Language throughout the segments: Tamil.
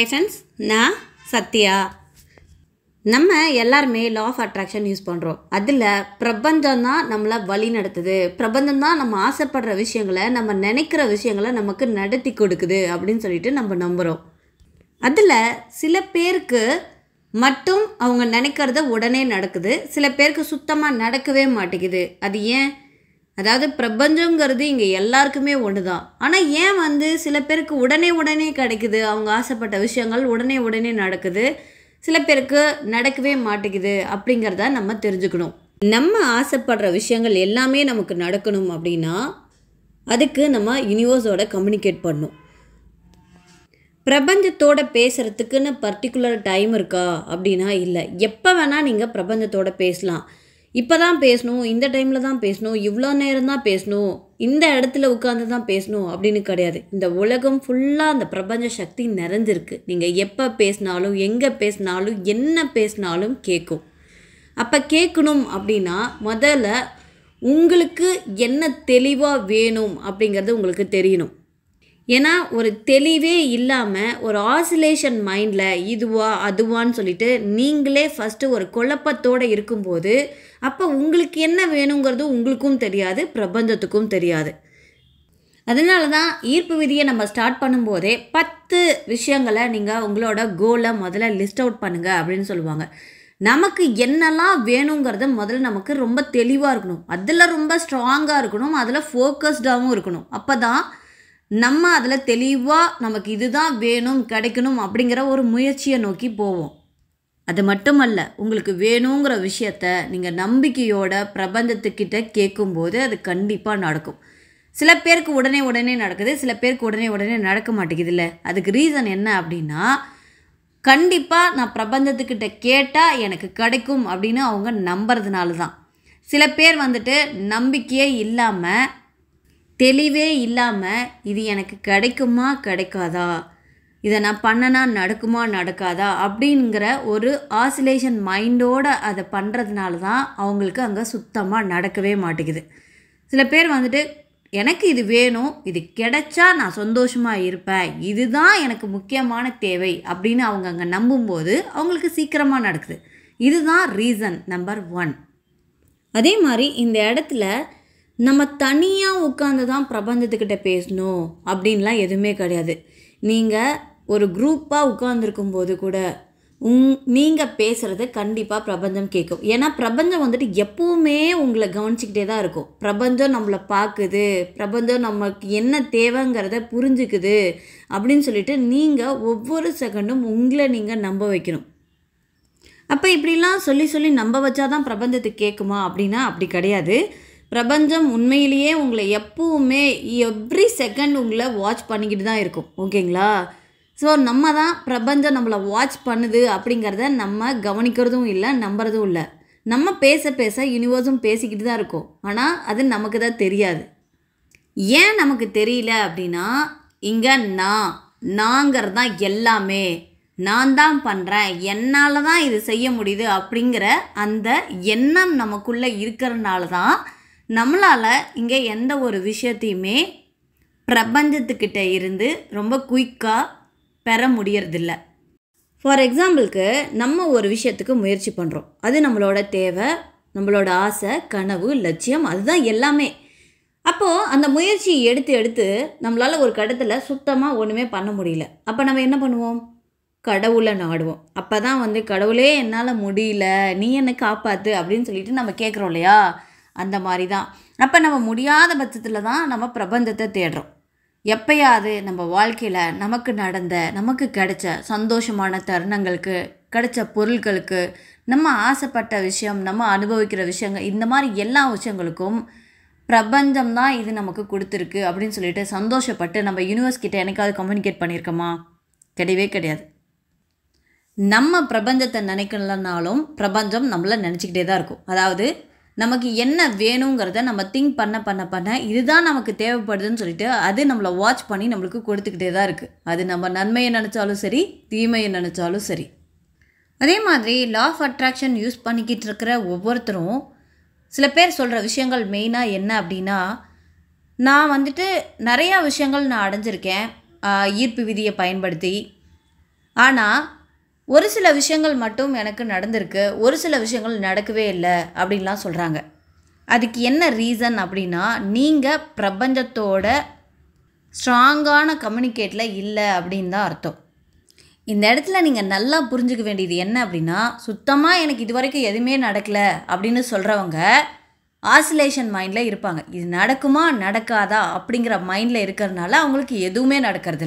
ஹை ஃப்ரெண்ட்ஸ் நான் சத்யா நம்ம எல்லாருமே லா ஆஃப் அட்ராக்ஷன் யூஸ் பண்ணுறோம் அதில் பிரபஞ்சம் தான் நம்மளை வழி நடத்துது பிரபஞ்சம் தான் நம்ம ஆசைப்படுற விஷயங்களை நம்ம நினைக்கிற விஷயங்களை நமக்கு நடத்தி கொடுக்குது அப்படின்னு சொல்லிட்டு நம்ம நம்புகிறோம் அதில் சில பேருக்கு மட்டும் அவங்க நினைக்கிறத உடனே நடக்குது சில பேருக்கு சுத்தமாக நடக்கவே மாட்டேங்குது அது ஏன் அதாவது பிரபஞ்சங்கிறது இங்கே எல்லாருக்குமே ஒன்று தான் ஆனால் ஏன் வந்து சில பேருக்கு உடனே உடனே கிடைக்குது அவங்க ஆசைப்பட்ட விஷயங்கள் உடனே உடனே நடக்குது சில பேருக்கு நடக்கவே மாட்டேங்குது அப்படிங்கிறத நம்ம தெரிஞ்சுக்கணும் நம்ம ஆசைப்படுற விஷயங்கள் எல்லாமே நமக்கு நடக்கணும் அப்படின்னா அதுக்கு நம்ம யூனிவர்ஸோட கம்யூனிகேட் பண்ணும் பிரபஞ்சத்தோட பேசுகிறதுக்குன்னு பர்டிகுலர் டைம் இருக்கா அப்படின்னா இல்லை எப்போ வேணால் நீங்கள் பிரபஞ்சத்தோட பேசலாம் இப்போ தான் பேசணும் இந்த டைமில் தான் பேசணும் இவ்வளோ நேரம் தான் பேசணும் இந்த இடத்துல உட்காந்து தான் பேசணும் அப்படின்னு கிடையாது இந்த உலகம் ஃபுல்லாக அந்த பிரபஞ்ச சக்தி நிறைஞ்சிருக்கு நீங்கள் எப்போ பேசினாலும் எங்கே பேசினாலும் என்ன பேசினாலும் கேட்கும் அப்போ கேட்கணும் அப்படின்னா முதல்ல உங்களுக்கு என்ன தெளிவாக வேணும் அப்படிங்கிறது உங்களுக்கு தெரியணும் ஏன்னா ஒரு தெளிவே இல்லாமல் ஒரு ஆசிலேஷன் மைண்டில் இதுவா அதுவான்னு சொல்லிட்டு நீங்களே ஃபஸ்ட்டு ஒரு குழப்பத்தோடு இருக்கும்போது அப்போ உங்களுக்கு என்ன வேணுங்கிறது உங்களுக்கும் தெரியாது பிரபஞ்சத்துக்கும் தெரியாது அதனால தான் ஈர்ப்பு விதியை நம்ம ஸ்டார்ட் பண்ணும்போதே பத்து விஷயங்களை நீங்கள் உங்களோட கோலை முதல்ல லிஸ்ட் அவுட் பண்ணுங்கள் அப்படின்னு சொல்லுவாங்க நமக்கு என்னெல்லாம் வேணுங்கிறத முதல்ல நமக்கு ரொம்ப தெளிவாக இருக்கணும் அதில் ரொம்ப ஸ்ட்ராங்காக இருக்கணும் அதில் ஃபோக்கஸ்டாகவும் இருக்கணும் அப்போ தான் நம்ம அதில் தெளிவாக நமக்கு இதுதான் வேணும் கிடைக்கணும் அப்படிங்கிற ஒரு முயற்சியை நோக்கி போவோம் அது மட்டுமல்ல உங்களுக்கு வேணுங்கிற விஷயத்த நீங்கள் நம்பிக்கையோட பிரபந்தத்துக்கிட்ட கேட்கும்போது அது கண்டிப்பாக நடக்கும் சில பேருக்கு உடனே உடனே நடக்குது சில பேருக்கு உடனே உடனே நடக்க மாட்டேங்குது இல்லை அதுக்கு ரீசன் என்ன அப்படின்னா கண்டிப்பாக நான் பிரபஞ்சத்துக்கிட்ட கேட்டால் எனக்கு கிடைக்கும் அப்படின்னு அவங்க நம்புறதுனால தான் சில பேர் வந்துட்டு நம்பிக்கையே இல்லாமல் தெளிவே இல்லாமல் இது எனக்கு கிடைக்குமா கிடைக்காதா இதை நான் பண்ணனா நடக்குமா நடக்காதா அப்படிங்கிற ஒரு ஆசிலேஷன் மைண்டோடு அதை பண்ணுறதுனால தான் அவங்களுக்கு அங்கே சுத்தமாக நடக்கவே மாட்டேங்குது சில பேர் வந்துட்டு எனக்கு இது வேணும் இது கிடைச்சா நான் சந்தோஷமாக இருப்பேன் இதுதான் எனக்கு முக்கியமான தேவை அப்படின்னு அவங்க அங்கே நம்பும்போது அவங்களுக்கு சீக்கிரமாக நடக்குது இதுதான் ரீசன் நம்பர் ஒன் அதே மாதிரி இந்த இடத்துல நம்ம தனியாக உட்காந்து தான் பிரபந்தத்துக்கிட்ட பேசணும் அப்படின்லாம் எதுவுமே கிடையாது நீங்கள் ஒரு குரூப்பாக உட்காந்துருக்கும் போது கூட உங் நீங்கள் பேசுகிறது கண்டிப்பாக பிரபஞ்சம் கேட்கும் ஏன்னா பிரபஞ்சம் வந்துட்டு எப்போவுமே உங்களை கவனிச்சிக்கிட்டே தான் இருக்கும் பிரபஞ்சம் நம்மளை பார்க்குது பிரபஞ்சம் நமக்கு என்ன தேவைங்கிறத புரிஞ்சுக்குது அப்படின்னு சொல்லிட்டு நீங்கள் ஒவ்வொரு செகண்டும் உங்களை நீங்கள் நம்ப வைக்கணும் அப்போ இப்படிலாம் சொல்லி சொல்லி நம்ப வச்சாதான் பிரபஞ்சத்துக்கு கேட்குமா அப்படின்னா அப்படி கிடையாது பிரபஞ்சம் உண்மையிலேயே உங்களை எப்பவுமே எவ்ரி செகண்ட் உங்களை வாட்ச் பண்ணிக்கிட்டு தான் இருக்கும் ஓகேங்களா ஸோ நம்ம தான் பிரபஞ்சம் நம்மளை வாட்ச் பண்ணுது அப்படிங்கிறத நம்ம கவனிக்கிறதும் இல்லை நம்புறதும் இல்லை நம்ம பேச பேச யூனிவர்ஸும் பேசிக்கிட்டு தான் இருக்கும் ஆனால் அது நமக்கு தான் தெரியாது ஏன் நமக்கு தெரியல அப்படின்னா இங்கே நான் நாங்கிறது தான் எல்லாமே நான் தான் பண்ணுறேன் என்னால் தான் இது செய்ய முடியுது அப்படிங்கிற அந்த எண்ணம் நமக்குள்ளே இருக்கிறனால தான் நம்மளால் இங்கே எந்த ஒரு விஷயத்தையுமே பிரபஞ்சத்துக்கிட்ட இருந்து ரொம்ப குயிக்காக பெற முடியறதில்ல ஃபார் எக்ஸாம்பிளுக்கு நம்ம ஒரு விஷயத்துக்கு முயற்சி பண்ணுறோம் அது நம்மளோட தேவை நம்மளோட ஆசை கனவு லட்சியம் அதுதான் எல்லாமே அப்போது அந்த முயற்சியை எடுத்து எடுத்து நம்மளால் ஒரு கடத்தில் சுத்தமாக ஒன்றுமே பண்ண முடியல அப்போ நம்ம என்ன பண்ணுவோம் கடவுளை நாடுவோம் அப்போ தான் வந்து கடவுளே என்னால் முடியல நீ என்னை காப்பாற்று அப்படின்னு சொல்லிட்டு நம்ம கேட்குறோம் இல்லையா அந்த மாதிரி தான் அப்போ நம்ம முடியாத பட்சத்தில் தான் நம்ம பிரபஞ்சத்தை தேடுறோம் எப்பயாவது நம்ம வாழ்க்கையில் நமக்கு நடந்த நமக்கு கிடைச்ச சந்தோஷமான தருணங்களுக்கு கிடைச்ச பொருட்களுக்கு நம்ம ஆசைப்பட்ட விஷயம் நம்ம அனுபவிக்கிற விஷயங்கள் இந்த மாதிரி எல்லா விஷயங்களுக்கும் பிரபஞ்சம் தான் இது நமக்கு கொடுத்துருக்கு அப்படின்னு சொல்லிட்டு சந்தோஷப்பட்டு நம்ம யூனிவர்ஸ் கிட்ட எனக்காவது கம்யூனிகேட் பண்ணியிருக்கோமா கிடையவே கிடையாது நம்ம பிரபஞ்சத்தை நினைக்கலனாலும் பிரபஞ்சம் நம்மளை நினச்சிக்கிட்டே தான் இருக்கும் அதாவது நமக்கு என்ன வேணுங்கிறத நம்ம திங்க் பண்ண பண்ண பண்ண இதுதான் நமக்கு தேவைப்படுதுன்னு சொல்லிட்டு அது நம்மளை வாட்ச் பண்ணி நம்மளுக்கு கொடுத்துக்கிட்டே தான் இருக்குது அது நம்ம நன்மையை நினச்சாலும் சரி தீமையை நினச்சாலும் சரி அதே மாதிரி லா ஆஃப் அட்ராக்ஷன் யூஸ் பண்ணிக்கிட்டு இருக்கிற ஒவ்வொருத்தரும் சில பேர் சொல்கிற விஷயங்கள் மெயினாக என்ன அப்படின்னா நான் வந்துட்டு நிறையா விஷயங்கள் நான் அடைஞ்சிருக்கேன் ஈர்ப்பு விதியை பயன்படுத்தி ஆனால் ஒரு சில விஷயங்கள் மட்டும் எனக்கு நடந்திருக்கு ஒரு சில விஷயங்கள் நடக்கவே இல்லை அப்படின்லாம் சொல்கிறாங்க அதுக்கு என்ன ரீசன் அப்படின்னா நீங்கள் பிரபஞ்சத்தோட ஸ்ட்ராங்கான கம்யூனிகேட்டில் இல்லை அப்படின்னு தான் அர்த்தம் இந்த இடத்துல நீங்கள் நல்லா புரிஞ்சுக்க வேண்டியது என்ன அப்படின்னா சுத்தமாக எனக்கு இது வரைக்கும் எதுவுமே நடக்கலை அப்படின்னு சொல்கிறவங்க ஆசிலேஷன் மைண்டில் இருப்பாங்க இது நடக்குமா நடக்காதா அப்படிங்கிற மைண்டில் இருக்கிறதுனால அவங்களுக்கு எதுவுமே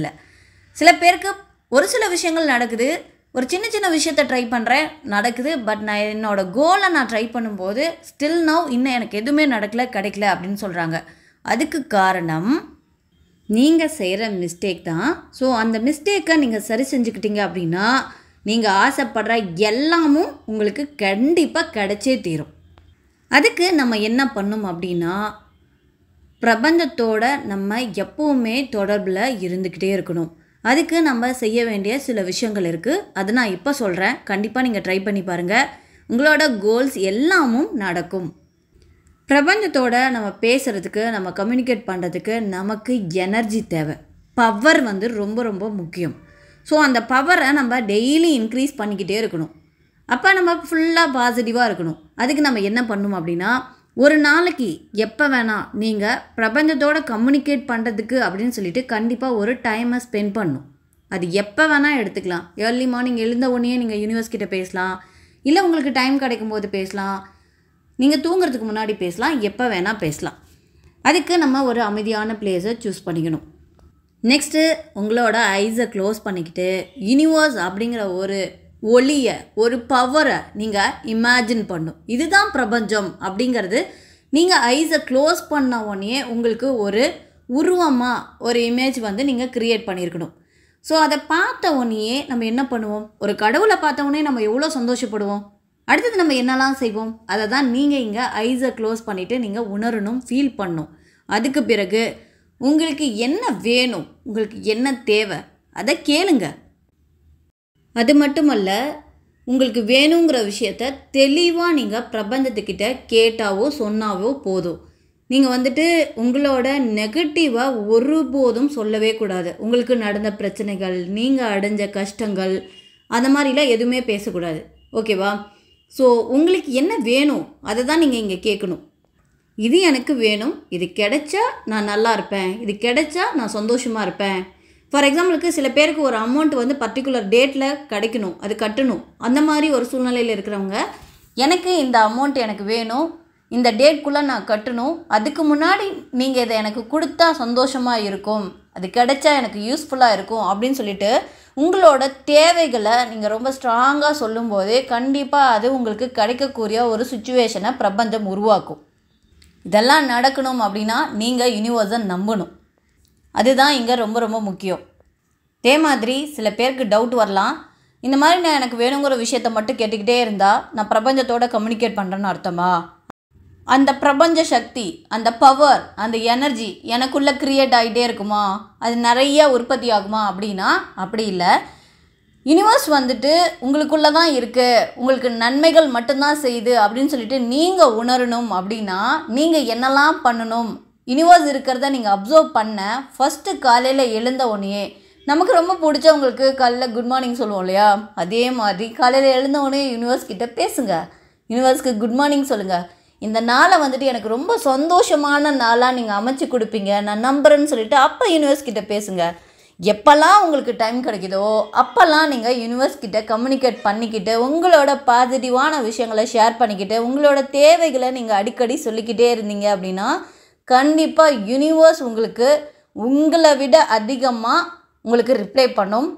இல்லை சில பேருக்கு ஒரு சில விஷயங்கள் நடக்குது ஒரு சின்ன சின்ன விஷயத்த ட்ரை பண்ணுறேன் நடக்குது பட் நான் என்னோடய கோலை நான் ட்ரை பண்ணும்போது ஸ்டில் நவ் இன்னும் எனக்கு எதுவுமே நடக்கல கிடைக்கல அப்படின்னு சொல்கிறாங்க அதுக்கு காரணம் நீங்கள் செய்கிற மிஸ்டேக் தான் ஸோ அந்த மிஸ்டேக்கை நீங்கள் சரி செஞ்சுக்கிட்டீங்க அப்படின்னா நீங்கள் ஆசைப்படுற எல்லாமும் உங்களுக்கு கண்டிப்பாக கிடைச்சே தீரும் அதுக்கு நம்ம என்ன பண்ணும் அப்படின்னா பிரபஞ்சத்தோட நம்ம எப்போவுமே தொடர்பில் இருந்துக்கிட்டே இருக்கணும் அதுக்கு நம்ம செய்ய வேண்டிய சில விஷயங்கள் இருக்குது அது நான் இப்போ சொல்கிறேன் கண்டிப்பாக நீங்கள் ட்ரை பண்ணி பாருங்கள் உங்களோட கோல்ஸ் எல்லாமும் நடக்கும் பிரபஞ்சத்தோட நம்ம பேசுகிறதுக்கு நம்ம கம்யூனிகேட் பண்ணுறதுக்கு நமக்கு எனர்ஜி தேவை பவர் வந்து ரொம்ப ரொம்ப முக்கியம் ஸோ அந்த பவரை நம்ம டெய்லி இன்க்ரீஸ் பண்ணிக்கிட்டே இருக்கணும் அப்போ நம்ம ஃபுல்லாக பாசிட்டிவாக இருக்கணும் அதுக்கு நம்ம என்ன பண்ணணும் அப்படின்னா ஒரு நாளைக்கு எப்போ வேணால் நீங்கள் பிரபஞ்சத்தோட கம்யூனிகேட் பண்ணுறதுக்கு அப்படின்னு சொல்லிட்டு கண்டிப்பாக ஒரு டைமை ஸ்பெண்ட் பண்ணும் அது எப்போ வேணால் எடுத்துக்கலாம் ஏர்லி மார்னிங் எழுந்த உடனே நீங்கள் யூனிவர்ஸ் கிட்டே பேசலாம் இல்லை உங்களுக்கு டைம் கிடைக்கும் போது பேசலாம் நீங்கள் தூங்குறதுக்கு முன்னாடி பேசலாம் எப்போ வேணால் பேசலாம் அதுக்கு நம்ம ஒரு அமைதியான பிளேஸை சூஸ் பண்ணிக்கணும் நெக்ஸ்ட்டு உங்களோட ஐஸை க்ளோஸ் பண்ணிக்கிட்டு யூனிவர்ஸ் அப்படிங்கிற ஒரு ஒளியை ஒரு பவரை நீங்கள் இமேஜின் பண்ணும் இதுதான் பிரபஞ்சம் அப்படிங்கிறது நீங்கள் ஐஸை க்ளோஸ் பண்ண உடனே உங்களுக்கு ஒரு உருவமாக ஒரு இமேஜ் வந்து நீங்கள் க்ரியேட் பண்ணியிருக்கணும் ஸோ அதை பார்த்த உடனேயே நம்ம என்ன பண்ணுவோம் ஒரு கடவுளை பார்த்த உடனே நம்ம எவ்வளோ சந்தோஷப்படுவோம் அடுத்தது நம்ம என்னெல்லாம் செய்வோம் அதை தான் நீங்கள் இங்கே ஐஸை க்ளோஸ் பண்ணிவிட்டு நீங்கள் உணரணும் ஃபீல் பண்ணும் அதுக்கு பிறகு உங்களுக்கு என்ன வேணும் உங்களுக்கு என்ன தேவை அதை கேளுங்கள் அது மட்டுமல்ல உங்களுக்கு வேணுங்கிற விஷயத்த தெளிவாக நீங்கள் பிரபஞ்சத்துக்கிட்ட கேட்டாவோ சொன்னாவோ போதும் நீங்கள் வந்துட்டு உங்களோட நெகட்டிவாக ஒருபோதும் சொல்லவே கூடாது உங்களுக்கு நடந்த பிரச்சனைகள் நீங்கள் அடைஞ்ச கஷ்டங்கள் அந்த மாதிரிலாம் எதுவுமே பேசக்கூடாது ஓகேவா ஸோ உங்களுக்கு என்ன வேணும் அதை தான் நீங்கள் இங்கே கேட்கணும் இது எனக்கு வேணும் இது கிடைச்சா நான் நல்லா இருப்பேன் இது கிடைச்சா நான் சந்தோஷமாக இருப்பேன் ஃபார் எக்ஸாம்பிளுக்கு சில பேருக்கு ஒரு அமௌண்ட் வந்து பர்டிகுலர் டேட்டில் கிடைக்கணும் அது கட்டணும் அந்த மாதிரி ஒரு சூழ்நிலையில் இருக்கிறவங்க எனக்கு இந்த அமௌண்ட் எனக்கு வேணும் இந்த டேட்குள்ளே நான் கட்டணும் அதுக்கு முன்னாடி நீங்கள் இதை எனக்கு கொடுத்தா சந்தோஷமாக இருக்கும் அது கிடைச்சா எனக்கு யூஸ்ஃபுல்லாக இருக்கும் அப்படின்னு சொல்லிட்டு உங்களோட தேவைகளை நீங்கள் ரொம்ப ஸ்ட்ராங்காக சொல்லும்போது கண்டிப்பாக அது உங்களுக்கு கிடைக்கக்கூடிய ஒரு சுச்சுவேஷனை பிரபஞ்சம் உருவாக்கும் இதெல்லாம் நடக்கணும் அப்படின்னா நீங்கள் யூனிவர்ஸை நம்பணும் அதுதான் இங்கே ரொம்ப ரொம்ப முக்கியம் இதே மாதிரி சில பேருக்கு டவுட் வரலாம் இந்த மாதிரி நான் எனக்கு வேணுங்கிற விஷயத்த மட்டும் கேட்டுக்கிட்டே இருந்தால் நான் பிரபஞ்சத்தோட கம்யூனிகேட் பண்ணுறேன்னு அர்த்தமா அந்த பிரபஞ்ச சக்தி அந்த பவர் அந்த எனர்ஜி எனக்குள்ளே க்ரியேட் ஆகிட்டே இருக்குமா அது நிறைய உற்பத்தி ஆகுமா அப்படின்னா அப்படி இல்லை யூனிவர்ஸ் வந்துட்டு உங்களுக்குள்ளே தான் இருக்குது உங்களுக்கு நன்மைகள் மட்டும்தான் செய்யுது அப்படின்னு சொல்லிட்டு நீங்கள் உணரணும் அப்படின்னா நீங்கள் என்னெல்லாம் பண்ணணும் யூனிவர்ஸ் இருக்கிறத நீங்கள் அப்சர்வ் பண்ண ஃபஸ்ட்டு காலையில் எழுந்த உடனே நமக்கு ரொம்ப பிடிச்சவங்களுக்கு காலையில் குட் மார்னிங் சொல்லுவோம் இல்லையா அதே மாதிரி காலையில் எழுந்த உடனே யூனிவர்ஸ் கிட்டே பேசுங்க யூனிவர்ஸ்க்கு குட் மார்னிங் சொல்லுங்கள் இந்த நாளை வந்துட்டு எனக்கு ரொம்ப சந்தோஷமான நாளாக நீங்கள் அமைச்சு கொடுப்பீங்க நான் நம்புறேன்னு சொல்லிட்டு அப்போ யூனிவர்ஸ் கிட்டே பேசுங்க எப்போல்லாம் உங்களுக்கு டைம் கிடைக்குதோ அப்போல்லாம் நீங்கள் யூனிவர்ஸ் கிட்டே கம்யூனிகேட் பண்ணிக்கிட்டு உங்களோட பாசிட்டிவான விஷயங்களை ஷேர் பண்ணிக்கிட்டு உங்களோட தேவைகளை நீங்கள் அடிக்கடி சொல்லிக்கிட்டே இருந்தீங்க அப்படின்னா கண்டிப்பாக யூனிவர்ஸ் உங்களுக்கு உங்களை விட அதிகமாக உங்களுக்கு ரிப்ளை பண்ணும்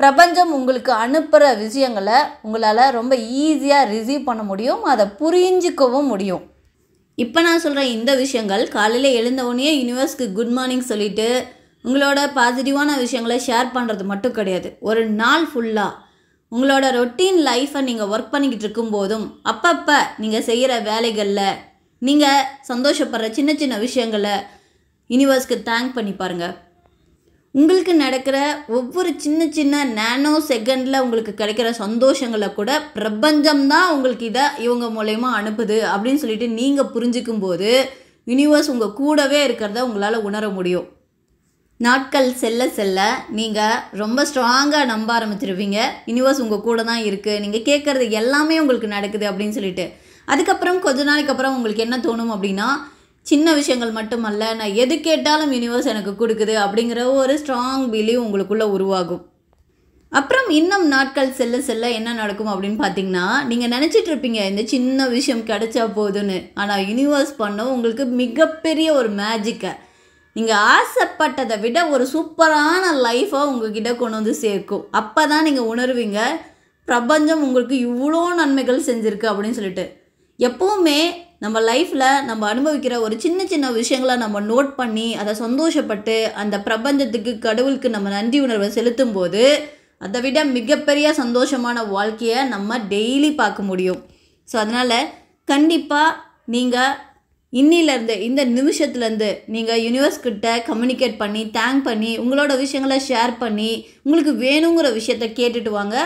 பிரபஞ்சம் உங்களுக்கு அனுப்புகிற விஷயங்களை உங்களால் ரொம்ப ஈஸியாக ரிசீவ் பண்ண முடியும் அதை புரிஞ்சிக்கவும் முடியும் இப்போ நான் சொல்கிற இந்த விஷயங்கள் காலையில் எழுந்தவுடனே யூனிவர்ஸ்க்கு குட் மார்னிங் சொல்லிவிட்டு உங்களோட பாசிட்டிவான விஷயங்களை ஷேர் பண்ணுறது மட்டும் கிடையாது ஒரு நாள் ஃபுல்லாக உங்களோட ரொட்டீன் லைஃப்பை நீங்கள் ஒர்க் பண்ணிக்கிட்டு இருக்கும்போதும் அப்பப்போ நீங்கள் செய்கிற வேலைகளில் நீங்கள் சந்தோஷப்படுற சின்ன சின்ன விஷயங்களை யூனிவர்ஸ்க்கு தேங்க் பண்ணி பாருங்கள் உங்களுக்கு நடக்கிற ஒவ்வொரு சின்ன சின்ன நேனோ செகண்டில் உங்களுக்கு கிடைக்கிற சந்தோஷங்களை கூட பிரபஞ்சம்தான் உங்களுக்கு இதை இவங்க மூலயமா அனுப்புது அப்படின்னு சொல்லிட்டு நீங்கள் புரிஞ்சுக்கும் போது யூனிவர்ஸ் உங்கள் கூடவே இருக்கிறத உங்களால் உணர முடியும் நாட்கள் செல்ல செல்ல நீங்கள் ரொம்ப ஸ்ட்ராங்காக நம்ப ஆரம்பிச்சிருவீங்க யூனிவர்ஸ் உங்கள் கூட தான் இருக்குது நீங்கள் கேட்குறது எல்லாமே உங்களுக்கு நடக்குது அப்படின்னு சொல்லிட்டு அதுக்கப்புறம் கொஞ்ச நாளைக்கு அப்புறம் உங்களுக்கு என்ன தோணும் அப்படின்னா சின்ன விஷயங்கள் மட்டுமல்ல நான் எது கேட்டாலும் யூனிவர்ஸ் எனக்கு கொடுக்குது அப்படிங்கிற ஒரு ஸ்ட்ராங் பிலீவ் உங்களுக்குள்ளே உருவாகும் அப்புறம் இன்னும் நாட்கள் செல்ல செல்ல என்ன நடக்கும் அப்படின்னு பார்த்தீங்கன்னா நீங்கள் நினச்சிட்டு இருப்பீங்க இந்த சின்ன விஷயம் கிடைச்சா போதுன்னு ஆனால் யூனிவர்ஸ் பண்ண உங்களுக்கு மிகப்பெரிய ஒரு மேஜிக்கை நீங்கள் ஆசைப்பட்டதை விட ஒரு சூப்பரான லைஃப்பை உங்ககிட்ட கொண்டு வந்து சேர்க்கும் அப்போ தான் நீங்கள் உணர்வீங்க பிரபஞ்சம் உங்களுக்கு இவ்வளோ நன்மைகள் செஞ்சுருக்கு அப்படின்னு சொல்லிட்டு எப்போவுமே நம்ம லைஃப்பில் நம்ம அனுபவிக்கிற ஒரு சின்ன சின்ன விஷயங்களை நம்ம நோட் பண்ணி அதை சந்தோஷப்பட்டு அந்த பிரபஞ்சத்துக்கு கடவுளுக்கு நம்ம நன்றி உணர்வை செலுத்தும் போது அதை விட மிகப்பெரிய சந்தோஷமான வாழ்க்கையை நம்ம டெய்லி பார்க்க முடியும் ஸோ அதனால் கண்டிப்பாக நீங்கள் இன்னிலேருந்து இந்த நிமிஷத்துலேருந்து நீங்கள் யூனிவர்ஸ் கிட்ட கம்யூனிகேட் பண்ணி தேங்க் பண்ணி உங்களோட விஷயங்களை ஷேர் பண்ணி உங்களுக்கு வேணுங்கிற விஷயத்த கேட்டுட்டு வாங்க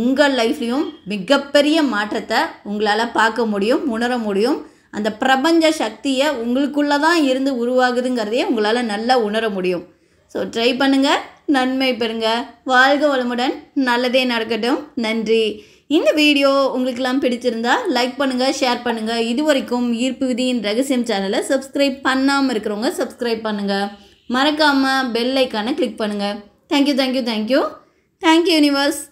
உங்கள் லைஃப்லேயும் மிகப்பெரிய மாற்றத்தை உங்களால் பார்க்க முடியும் உணர முடியும் அந்த பிரபஞ்ச சக்தியை உங்களுக்குள்ளே தான் இருந்து உருவாகுதுங்கிறதையே உங்களால் நல்லா உணர முடியும் ஸோ ட்ரை பண்ணுங்கள் நன்மை பெறுங்க வாழ்க வளமுடன் நல்லதே நடக்கட்டும் நன்றி இந்த வீடியோ உங்களுக்கெல்லாம் பிடிச்சிருந்தா லைக் பண்ணுங்கள் ஷேர் பண்ணுங்கள் இது வரைக்கும் ஈர்ப்பு விதியின் ரகசியம் சேனலை சப்ஸ்கிரைப் பண்ணாமல் இருக்கிறவங்க சப்ஸ்கிரைப் பண்ணுங்கள் மறக்காமல் பெல் ஐக்கானை கிளிக் பண்ணுங்கள் thank you thank you thank you thank you universe